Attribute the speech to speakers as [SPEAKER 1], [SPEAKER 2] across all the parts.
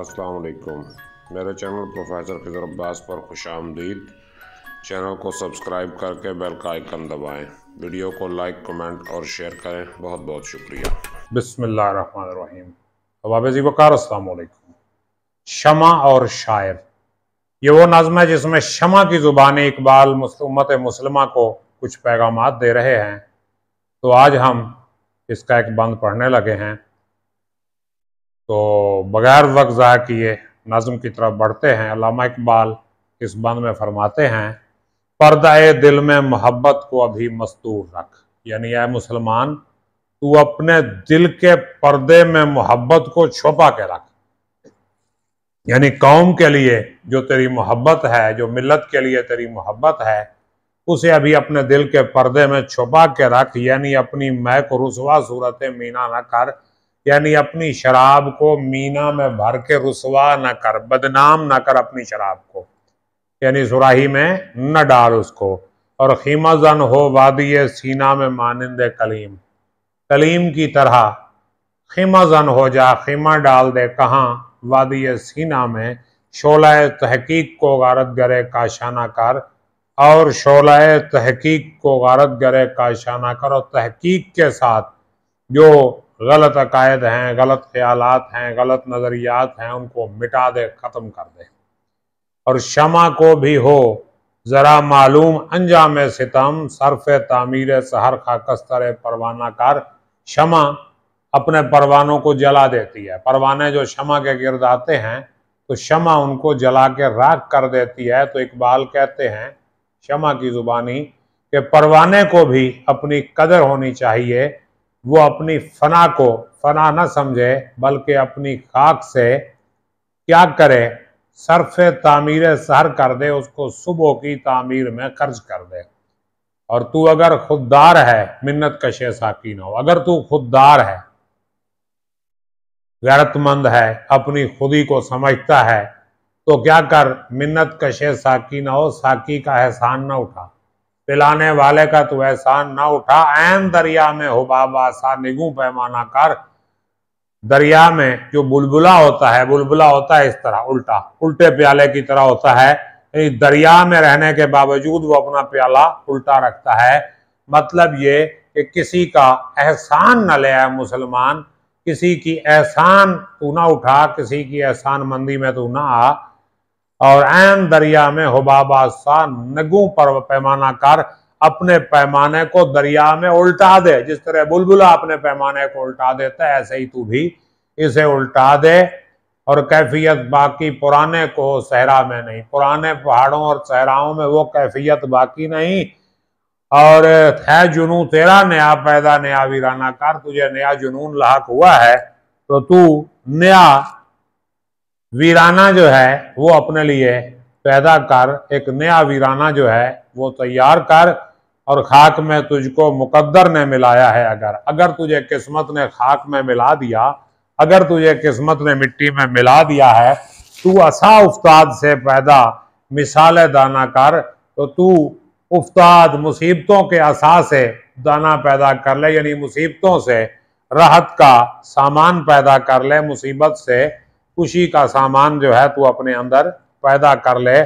[SPEAKER 1] अस्सलाम मेरे channel professor खजर Abbas पर खुश आमदीद चैनल को सब्सक्राइब करके बेल का आइकन दबाएं वीडियो को लाइक कमेंट और शेयर करें बहुत बहुत शुक्रिया बिसमीम जी वकार असलकुम शमा और शायर ये वो नज़म है जिसमें शमा की ज़ुबान इकबाल उम्मत मुसलमा को कुछ पैगाम दे रहे हैं तो आज हम इसका एक बंद पढ़ने लगे हैं तो बगैर वक्त ज़ाय किए नज़म की तरफ बढ़ते हैं अलामा इकबाल इस बंद में फरमाते हैं पर्दा दिल में मोहब्बत को अभी मस्तूर रख यानी यह मुसलमान तू अपने दिल के पर्दे में मोहब्बत को छुपा के रख यानी कौम के लिए जो तेरी मोहब्बत है जो मिलत के लिए तेरी मोहब्बत है उसे अभी अपने दिल के पर्दे में छुपा के रख यानी अपनी मैं को रसवा सूरत मीना ना कर यानी अपनी शराब को मीना में भर के रुसवा न कर बदनाम ना कर अपनी शराब को यानी सुराही में न डाल उसको और खीमा जन हो वादी सीना में मानंद कलीम कलीम की तरह खीमा जन हो जा खीमा डाल दे कहाँ वादी सीना में शोला तहकीक को गारत गरे काशाना कर और शोला तहकीक को गारत गरे काशाना कर और तहकीक के साथ जो गलत अकायद हैं गलत ख्याल हैं गलत नज़रियात हैं उनको मिटा दे ख़त्म कर दे और शमा को भी हो ज़रा मालूम अंजाम सितम सरफ तामीर सहर खा कस्तर परवाना कार शमा अपने परवानों को जला देती है परवाने जो शमा के गिरद आते हैं तो शमा उनको जला के राख कर देती है तो इकबाल कहते हैं शमा की ज़ुबानी कि परवाने को भी अपनी कदर होनी चाहिए वो अपनी फना को फना न समझे बल्कि अपनी खाक से क्या करे सरफ तामीर सहर कर दे उसको सुबह की तामीर में खर्च कर दे और तू अगर खुददार है मिन्नत कशे साकिन हो अगर तू खुददार है गैरतमंद है अपनी खुदी को समझता है तो क्या कर मिन्नत कशे साकी हो साकी का एहसान ना उठा पिलाने वाले का तू एहसान ना उठा ऐन दरिया में हो बाबा सा निगू पैमाना कर दरिया में जो बुलबुला होता है बुलबुला होता है इस तरह उल्टा उल्टे प्याले की तरह होता है दरिया में रहने के बावजूद वो अपना प्याला उल्टा रखता है मतलब ये कि किसी का एहसान न ले आए मुसलमान किसी की एहसान तू ना उठा किसी की एहसान मंदी में तू ना आ और ऐन दरिया में हुबाबा सा नगू पर कर अपने पैमाने को दरिया में उल्टा दे जिस तरह बुलबुला अपने पैमाने को उल्टा देता है ऐसे ही तू भी इसे उल्टा दे और कैफियत बाकी पुराने को सहरा में नहीं पुराने पहाड़ों और सहराओं में वो कैफियत बाकी नहीं और है जुनू तेरा नया पैदा नया वीरानाकार तुझे नया जुनून लाक हुआ है तो तू नया वीराना जो है वो अपने लिए पैदा कर एक नया वीराना जो है वो तैयार कर और खाक में तुझको मुकद्दर ने मिलाया है अगर अगर तुझे किस्मत ने खाक में मिला दिया अगर तुझे किस्मत ने मिट्टी में मिला दिया है तू असा उस्ताद से पैदा मिसाल दाना कर तो तू उस्ताद मुसीबतों के असा से दाना पैदा कर ले यानी मुसीबतों से राहत का सामान पैदा कर ले मुसीबत से खुशी का सामान जो है तू अपने अंदर पैदा कर ले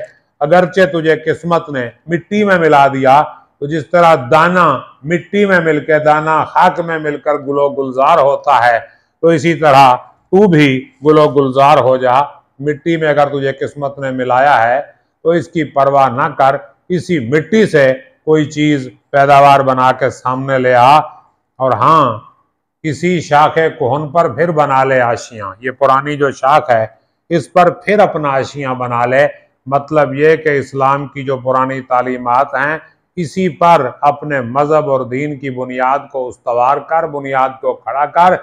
[SPEAKER 1] अगरचे तुझे किस्मत ने मिट्टी में मिला दिया तो जिस तरह दाना मिट्टी में मिलकर दाना खाक में मिलकर गुलो गुलजार होता है तो इसी तरह तू भी गुलो गुलजार हो जा मिट्टी में अगर तुझे किस्मत ने मिलाया है तो इसकी परवाह ना कर इसी मिट्टी से कोई चीज़ पैदावार बना के सामने ले आ और हाँ किसी शाख कोहन पर फिर बना ले आशियाँ ये पुरानी जो शाख है इस पर फिर अपना आशियाँ बना ले मतलब ये कि इस्लाम की जो पुरानी तालीमत हैं इसी पर अपने मज़हब और दीन की बुनियाद को उसवार कर बुनियाद को खड़ा कर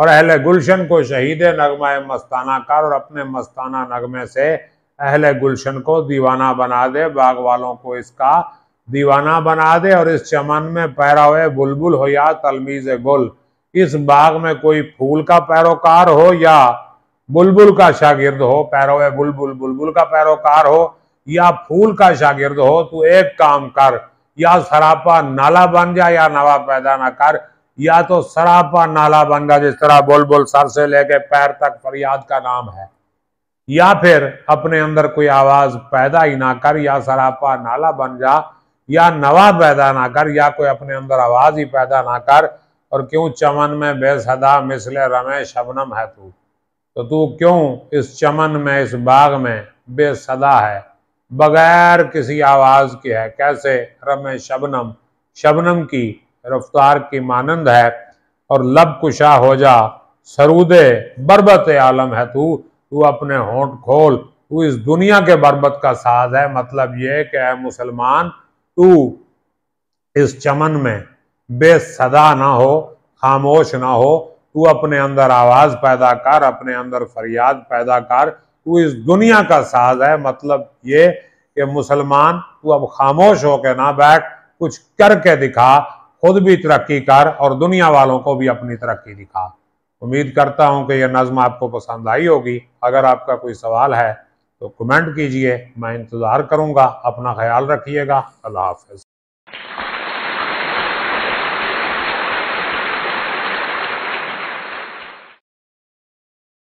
[SPEAKER 1] और अहल गुलशन को शहीद नगमा मस्ताना कर और अपने मस्ताना नगमे से अहल गुलशन को दीवाना बना दे बाग वालों को इसका दीवाना बना दे और इस चमन में पैरा हुए बुलबुल हो या तलमीज़ गुल इस बाग में कोई फूल का पैरोकार हो या बुलबुल का शागिर्द हो पैरो बुलबुल बुलबुल का पैरोकार हो या फूल का शागिर्द हो तू एक काम कर या सरापा नाला बन जा या नवा पैदा ना कर या तो सरापा नाला बन जा जिस तरह बोल बुल सर से लेके पैर तक फरियाद का नाम है या फिर अपने अंदर कोई आवाज पैदा ही ना कर या सरापा नाला बन जा या नवा पैदा ना कर या कोई अपने अंदर आवाज ही पैदा ना कर और क्यों चमन में बेसदा मिसले रमे शबनम है तू तो तू क्यों इस चमन में इस बाग में बेसदा है बगैर किसी आवाज़ के है कैसे रमे शबनम शबनम की रफ्तार की मानंद है और लब कुशा हो जा सरूदे बरबत आलम है तू तू अपने होंठ खोल तू इस दुनिया के बरबत का साध है मतलब ये कि मुसलमान तू इस चमन में बेसदा ना हो खामोश ना हो तू अपने अंदर आवाज़ पैदा कर अपने अंदर फरियाद पैदा कर तू इस दुनिया का साज है मतलब ये कि मुसलमान तू अब खामोश होकर ना बैठ कुछ करके दिखा खुद भी तरक्की कर और दुनिया वालों को भी अपनी तरक्की दिखा उम्मीद करता हूं कि यह नज़म आपको पसंद आई होगी अगर आपका कोई सवाल है तो कमेंट कीजिए मैं इंतज़ार करूंगा अपना ख्याल रखिएगा अल्लाह हाफिज